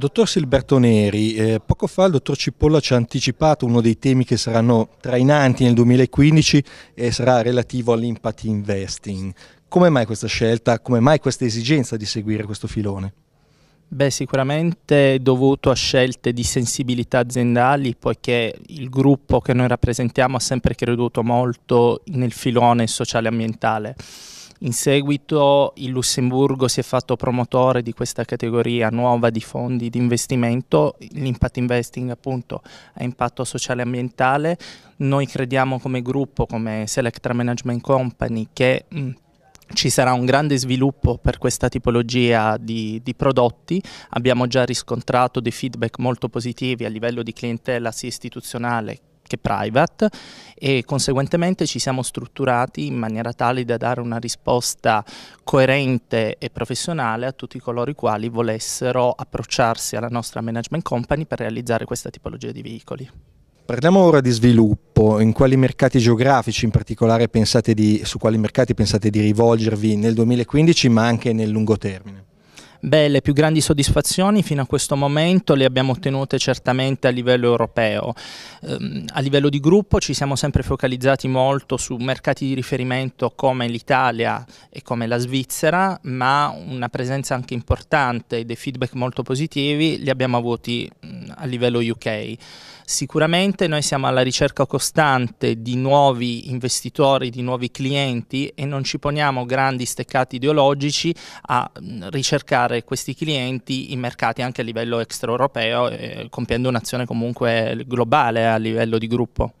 Dottor Silberto Neri, eh, poco fa il dottor Cipolla ci ha anticipato uno dei temi che saranno trainanti nel 2015 e sarà relativo all'impact investing. Come mai questa scelta, come mai questa esigenza di seguire questo filone? Beh, sicuramente dovuto a scelte di sensibilità aziendali, poiché il gruppo che noi rappresentiamo ha sempre creduto molto nel filone sociale e ambientale. In seguito il Lussemburgo si è fatto promotore di questa categoria nuova di fondi di investimento, l'impact investing appunto è impatto sociale e ambientale. Noi crediamo come gruppo, come Selectra Management Company, che mh, mm, ci sarà un grande sviluppo per questa tipologia di, di, prodotti, abbiamo già riscontrato dei feedback molto positivi a livello di clientela sia istituzionale che private e conseguentemente ci siamo strutturati in maniera tale da dare una risposta coerente e professionale a tutti coloro i quali volessero approcciarsi alla nostra management company per realizzare questa tipologia di veicoli. Parliamo ora di sviluppo, in quali mercati geografici in particolare pensate di, su quali mercati pensate di rivolgervi nel 2015 ma anche nel lungo termine? Beh, le più grandi soddisfazioni fino a questo momento le abbiamo ottenute certamente a livello europeo. Eh, a livello di gruppo ci siamo sempre focalizzati molto su mercati di riferimento come l'Italia e come la Svizzera, ma una presenza anche importante e dei feedback molto positivi li abbiamo avuti a livello UK. Sicuramente noi siamo alla ricerca costante di nuovi investitori, di nuovi clienti e non ci poniamo grandi steccati ideologici a ricercare questi clienti in mercati anche a livello extraeuropeo, eh, compiendo un'azione comunque globale a livello di gruppo.